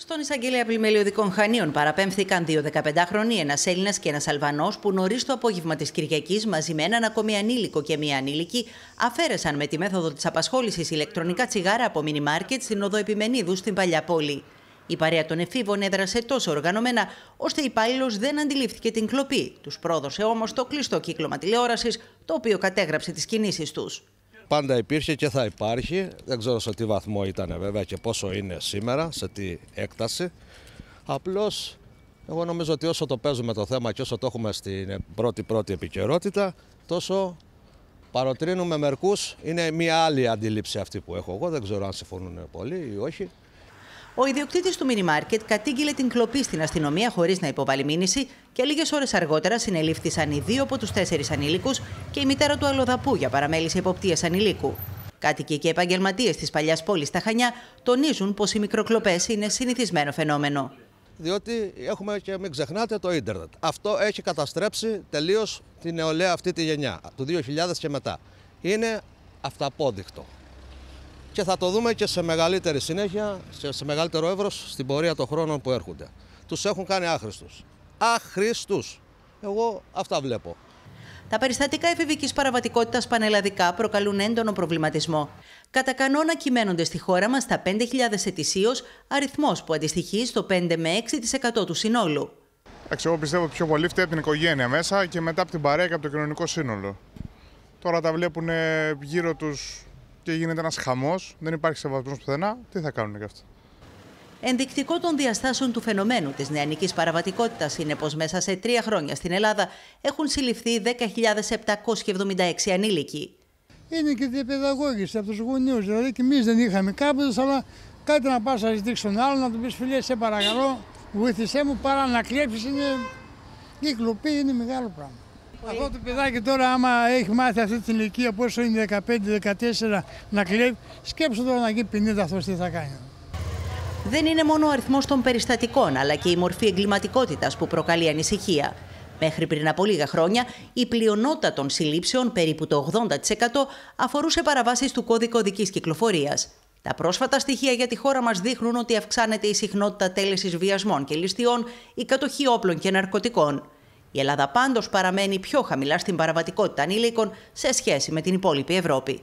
Στον εισαγγελέα πλημελιωδικών Χανίων παραπέμφθηκαν δύο 15χρονοι, ένας Έλληνας και ένας Αλβανός, που νωρίς το απόγευμα της Κυριακής μαζί με έναν ακόμη ανήλικο και μία ανήλικη αφαίρεσαν με τη μέθοδο της απασχόλησης ηλεκτρονικά τσιγάρα από μινι μάρκετ στην οδό Επιμενίδου στην παλιά πόλη. Η παρέα των εφήβων έδρασε τόσο οργανωμένα, ώστε η υπάλληλος δεν αντιλήφθηκε την κλοπή. Τους πρόδωσε όμως το κλειστό κύκλωμα τηλεόρασης, το οποίο κατέγραψε τις κινήσεις τους πάντα υπήρχε και θα υπάρχει. Δεν ξέρω σε τι βαθμό ήταν βέβαια και πόσο είναι σήμερα, σε τι έκταση. Απλώς εγώ νομίζω ότι όσο το παίζουμε το θέμα και όσο το έχουμε στην πρώτη-πρώτη επικαιρότητα, τόσο παροτρύνουμε μερκούς. Είναι μια άλλη αντίληψη αυτή που έχω εγώ, δεν ξέρω αν συμφωνούν πολύ ή όχι. Ο ιδιοκτήτης του μίνι μάρκετ κατήγγειλε την κλοπή στην αστυνομία χωρίς να υποβάλει μήνυση και λίγες ώρες αργότερα συνελήφθησαν οι δύο από τους τέσσερις ανήλικους και η μητέρα του Αλοδαπού για παραμέληση εποπτείας ανηλίκου. Κάτοικοι και επαγγελματίες της παλιάς πόλης στα Χανιά τονίζουν πως οι μικροκλοπές είναι συνηθισμένο φαινόμενο. Διότι έχουμε και μην ξεχνάτε το ίντερνετ. Αυτό έχει καταστρέψει τελείως την νεολαία αυτή τη γενιά, του 2000 και μετά. Είναι αυταπόδεικτο και θα το δούμε και σε μεγαλύτερη συνέχεια, σε μεγαλύτερο εύρος στην πορεία των χρόνων που έρχονται. Τους έχουν κάνει άχρηστους. Άχρηστους. Εγώ αυτά βλέπω. Τα περιστατικά εφηβικής παραβατικότητας πανελλαδικά προκαλούν έντονο προβληματισμό. Κατά κανόνα κυμαίνονται στη χώρα μας... τα 5.000 ετησίως, αριθμός που αντιστοιχεί στο 5 με 6% του συνόλου. εγώ πιστεύω πιο πολύ φταίει από την οικογένεια μέσα και μετά από την παρέα και από το κοινωνικό σύνολο. Τώρα τα βλέπουν γύρω τους και γίνεται ένας χαμός, δεν υπάρχει σεβασμός πουθενά, τι θα κάνουν και αυτοί. Ενδεικτικό των διαστάσεων του φαινομένου της νεανικής παραβατικότητας είναι πως μέσα σε τρία χρόνια στην Ελλάδα έχουν συλληφθεί 10.776 ανήλικοι. Είναι και διαπαιδαγώγηση από τους γονεί. Δηλαδή και εμείς δεν είχαμε κάποτε, αλλά κάτι να πας να ζητήσεις τον άλλο, να του πεις φίλε σε παρακαλώ, βοήθησέ μου παρά να κλέψεις. Είναι η κλοπή, είναι μεγάλο πράγμα. Αυτό το παιδάκι τώρα, άμα έχει μάθει αυτή την ηλικία, πόσο είναι 15-14 να κλέβει, σκέψω τώρα να γίνει 50 αυτός τι θα κάνει. Δεν είναι μόνο ο αριθμός των περιστατικών, αλλά και η μορφή εγκληματικότητας που προκαλεί ανησυχία. Μέχρι πριν από λίγα χρόνια, η πλειονότητα των συλλήψεων, περίπου το 80%, αφορούσε παραβάσεις του κώδικα οδικής κυκλοφορίας. Τα πρόσφατα στοιχεία για τη χώρα μας δείχνουν ότι αυξάνεται η συχνότητα τέλεσης βιασμών και ληστείων, η κατοχή όπλων και ναρκωτικών. Η Ελλάδα πάντως παραμένει πιο χαμηλά στην παραβατικότητα ανήλικων σε σχέση με την υπόλοιπη Ευρώπη.